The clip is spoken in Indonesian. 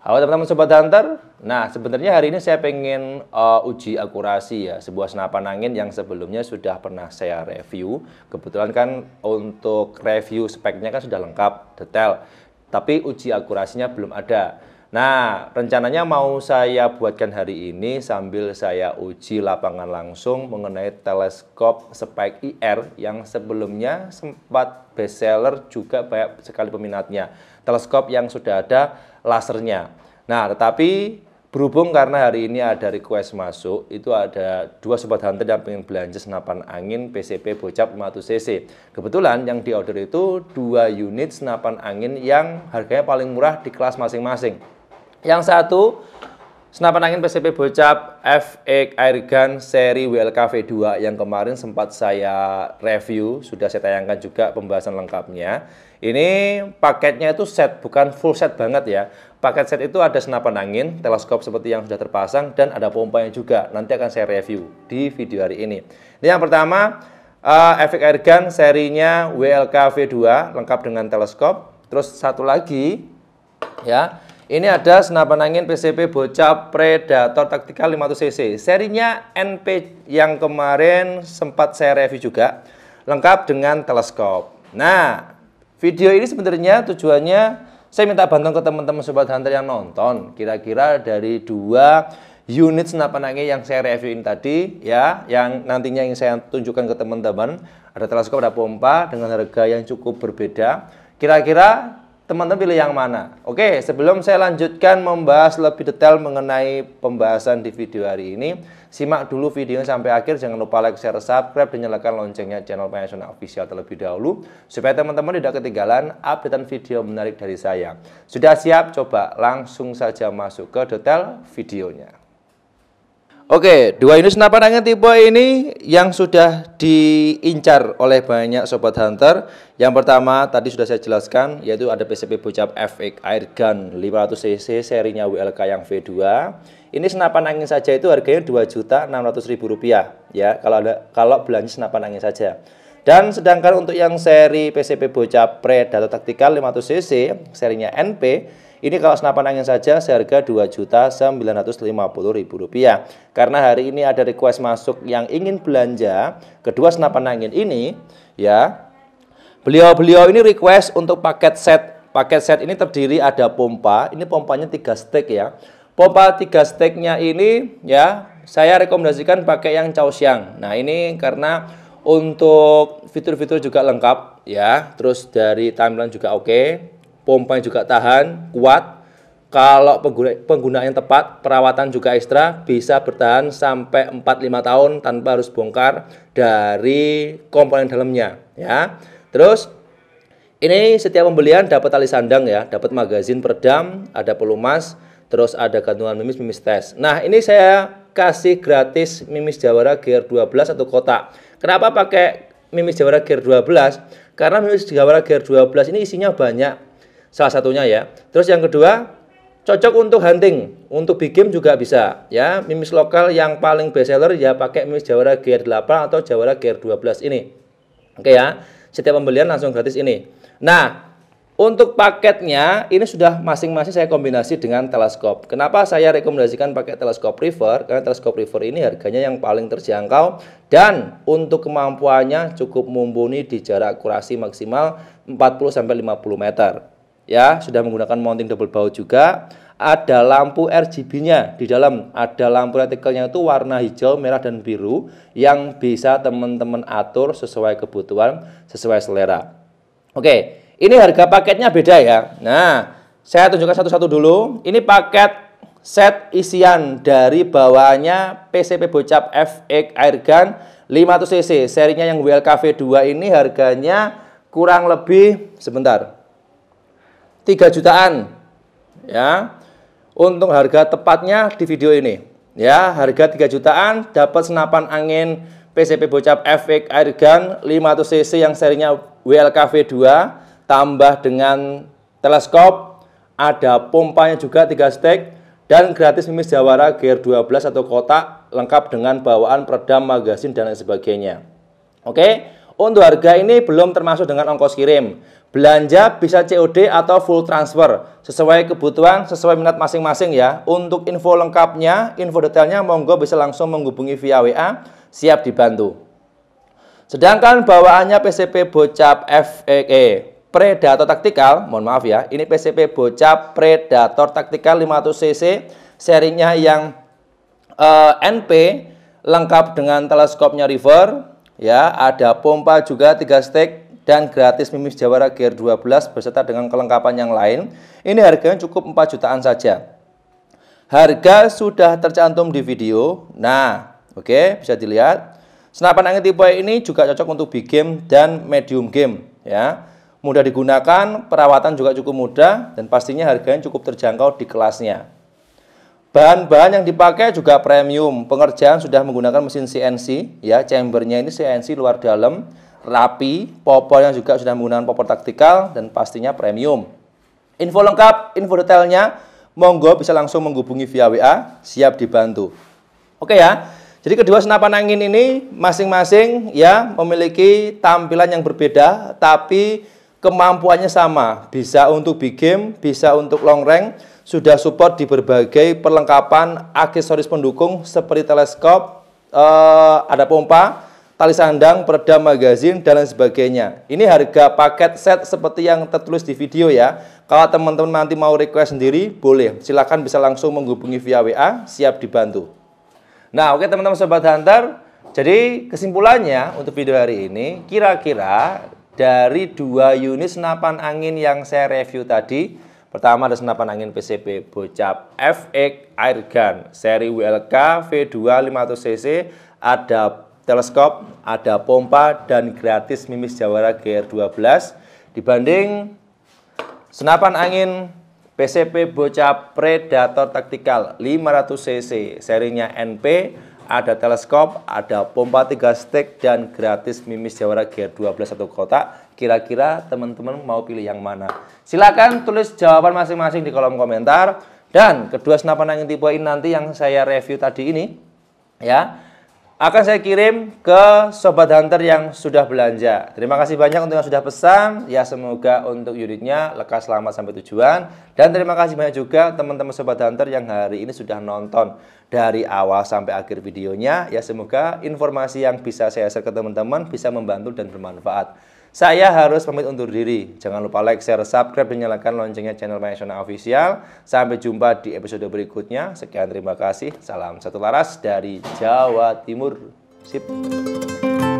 Halo teman-teman Sobat Hunter. Nah, sebenarnya hari ini saya pengen uh, uji akurasi ya, sebuah senapan angin yang sebelumnya sudah pernah saya review. Kebetulan kan untuk review speknya kan sudah lengkap, detail. Tapi uji akurasinya belum ada. Nah, rencananya mau saya buatkan hari ini sambil saya uji lapangan langsung mengenai teleskop Spike IR e yang sebelumnya sempat bestseller juga banyak sekali peminatnya. Teleskop yang sudah ada lasernya. Nah, tetapi berhubung karena hari ini ada request masuk, itu ada dua sobat hunter yang ingin belanja senapan angin PCP Bocap 500cc. Kebetulan yang di order itu dua unit senapan angin yang harganya paling murah di kelas masing-masing. Yang satu, senapan angin PCP Bocap FX Airgun seri WLKV 2 yang kemarin sempat saya review, sudah saya tayangkan juga pembahasan lengkapnya. Ini paketnya itu set, bukan full set banget ya. Paket set itu ada senapan angin, teleskop seperti yang sudah terpasang, dan ada pompanya juga. Nanti akan saya review di video hari ini. Ini yang pertama, uh, eh, FX Airgun serinya WLKV 2 lengkap dengan teleskop. Terus satu lagi, ya ini ada senapan angin PCP Bocah Predator Taktikal 500cc. Serinya NP yang kemarin sempat saya review juga. Lengkap dengan teleskop. Nah, video ini sebenarnya tujuannya saya minta bantuan ke teman-teman Sobat Hunter yang nonton. Kira-kira dari dua unit senapan angin yang saya reviewin tadi ya yang nantinya ingin saya tunjukkan ke teman-teman ada teleskop ada pompa dengan harga yang cukup berbeda kira-kira teman-teman pilih yang mana? Oke, sebelum saya lanjutkan membahas lebih detail mengenai pembahasan di video hari ini, simak dulu videonya sampai akhir. Jangan lupa like, share, subscribe, dan nyalakan loncengnya channel Panasonic Official terlebih dahulu, supaya teman-teman tidak ketinggalan updatean video menarik dari saya. Sudah siap? Coba langsung saja masuk ke detail videonya. Oke, dua unit senapan angin tipe ini yang sudah diincar oleh banyak sobat hunter. Yang pertama tadi sudah saya jelaskan yaitu ada PCP Bocap FX Air Gun 500 cc serinya WLK yang V2. Ini senapan angin saja itu harganya dua juta ribu rupiah, ya kalau ada kalau belanja senapan angin saja. Dan sedangkan untuk yang seri PCP Bocap Predator Tactical 500 cc serinya NP ini kalau senapan angin saja seharga Rp2.950.000. Karena hari ini ada request masuk yang ingin belanja kedua senapan angin ini ya. Beliau-beliau ini request untuk paket set. Paket set ini terdiri ada pompa, ini pompanya 3 stick ya. Pompa 3 sticknya ini ya saya rekomendasikan pakai yang siang. Nah, ini karena untuk fitur-fitur juga lengkap ya. Terus dari timeline juga oke. Okay pompanya juga tahan, kuat. Kalau pengguna, penggunaan yang tepat, perawatan juga ekstra, bisa bertahan sampai 4-5 tahun tanpa harus bongkar dari komponen dalamnya. ya. Terus, ini setiap pembelian dapat tali sandang ya, dapat magazin peredam, ada pelumas, terus ada gantungan mimis, mimis tes. Nah, ini saya kasih gratis mimis jawara gear 12 satu kotak. Kenapa pakai mimis jawara gear 12? Karena mimis jawara gear 12 ini isinya banyak salah satunya ya. Terus yang kedua, cocok untuk hunting, untuk big game juga bisa ya. Mimis lokal yang paling best seller ya pakai mimis Jawara GR8 atau Jawara GR12 ini. Oke ya. Setiap pembelian langsung gratis ini. Nah, untuk paketnya ini sudah masing-masing saya kombinasi dengan teleskop. Kenapa saya rekomendasikan pakai teleskop river? Karena teleskop river ini harganya yang paling terjangkau dan untuk kemampuannya cukup mumpuni di jarak akurasi maksimal 40 sampai 50 meter ya sudah menggunakan mounting double bow juga ada lampu RGB-nya di dalam ada lampu reticle-nya itu warna hijau, merah dan biru yang bisa teman-teman atur sesuai kebutuhan, sesuai selera. Oke, ini harga paketnya beda ya. Nah, saya tunjukkan satu-satu dulu. Ini paket set isian dari bawahnya PCP Bocap FX Airgun 500cc. Serinya yang WLKV2 ini harganya kurang lebih sebentar 3 jutaan. Ya. untuk harga tepatnya di video ini. Ya, harga 3 jutaan dapat senapan angin PCP Bocap efek Airgun 500cc yang serinya WLKV2 tambah dengan teleskop ada pompanya juga 3 stek dan gratis mimis jawara gear 12 atau kotak lengkap dengan bawaan peredam magasin dan lain sebagainya. Oke. Okay? Oh, untuk harga ini belum termasuk dengan ongkos kirim. Belanja bisa COD atau full transfer sesuai kebutuhan, sesuai minat masing-masing ya. Untuk info lengkapnya, info detailnya monggo bisa langsung menghubungi via WA, siap dibantu. Sedangkan bawaannya PCP Bocap FEE e. Predator Taktikal, mohon maaf ya, ini PCP Bocap Predator Taktikal 500cc serinya yang uh, eh, NP lengkap dengan teleskopnya River, ya ada pompa juga tiga stek dan gratis mimis jawara gear 12 beserta dengan kelengkapan yang lain ini harganya cukup 4 jutaan saja harga sudah tercantum di video nah oke okay, bisa dilihat senapan angin tipe ini juga cocok untuk big game dan medium game ya mudah digunakan perawatan juga cukup mudah dan pastinya harganya cukup terjangkau di kelasnya Bahan-bahan yang dipakai juga premium. Pengerjaan sudah menggunakan mesin CNC, ya. Chambernya ini CNC luar dalam, rapi. Popornya juga sudah menggunakan popor taktikal dan pastinya premium. Info lengkap, info detailnya, monggo bisa langsung menghubungi via WA, siap dibantu. Oke ya. Jadi kedua senapan angin ini masing-masing ya memiliki tampilan yang berbeda, tapi kemampuannya sama. Bisa untuk big game, bisa untuk long range sudah support di berbagai perlengkapan aksesoris pendukung seperti teleskop, eh, ada pompa, tali sandang, peredam magazin, dan lain sebagainya. Ini harga paket set seperti yang tertulis di video ya. Kalau teman-teman nanti mau request sendiri, boleh. Silahkan bisa langsung menghubungi via WA, siap dibantu. Nah oke teman-teman Sobat Hunter, jadi kesimpulannya untuk video hari ini, kira-kira dari dua unit senapan angin yang saya review tadi, Pertama ada senapan angin PCP Bocap FX Airgun seri WLK V2 500cc, ada teleskop, ada pompa dan gratis mimis Jawara GR12 dibanding senapan angin PCP Bocap Predator Taktikal 500cc serinya NP ada teleskop, ada pompa tiga stick, dan gratis mimis jawara gear 12 satu kotak. Kira-kira teman-teman mau pilih yang mana? Silakan tulis jawaban masing-masing di kolom komentar. Dan kedua senapan angin tipe ini nanti yang saya review tadi ini, ya, akan saya kirim ke Sobat Hunter yang sudah belanja. Terima kasih banyak untuk yang sudah pesan. Ya semoga untuk unitnya lekas selamat sampai tujuan. Dan terima kasih banyak juga teman-teman Sobat Hunter yang hari ini sudah nonton dari awal sampai akhir videonya. Ya semoga informasi yang bisa saya share ke teman-teman bisa membantu dan bermanfaat. Saya harus pamit undur diri. Jangan lupa like, share, subscribe, dan nyalakan loncengnya channel Nasional Official. Sampai jumpa di episode berikutnya. Sekian terima kasih. Salam satu laras dari Jawa Timur. Sip.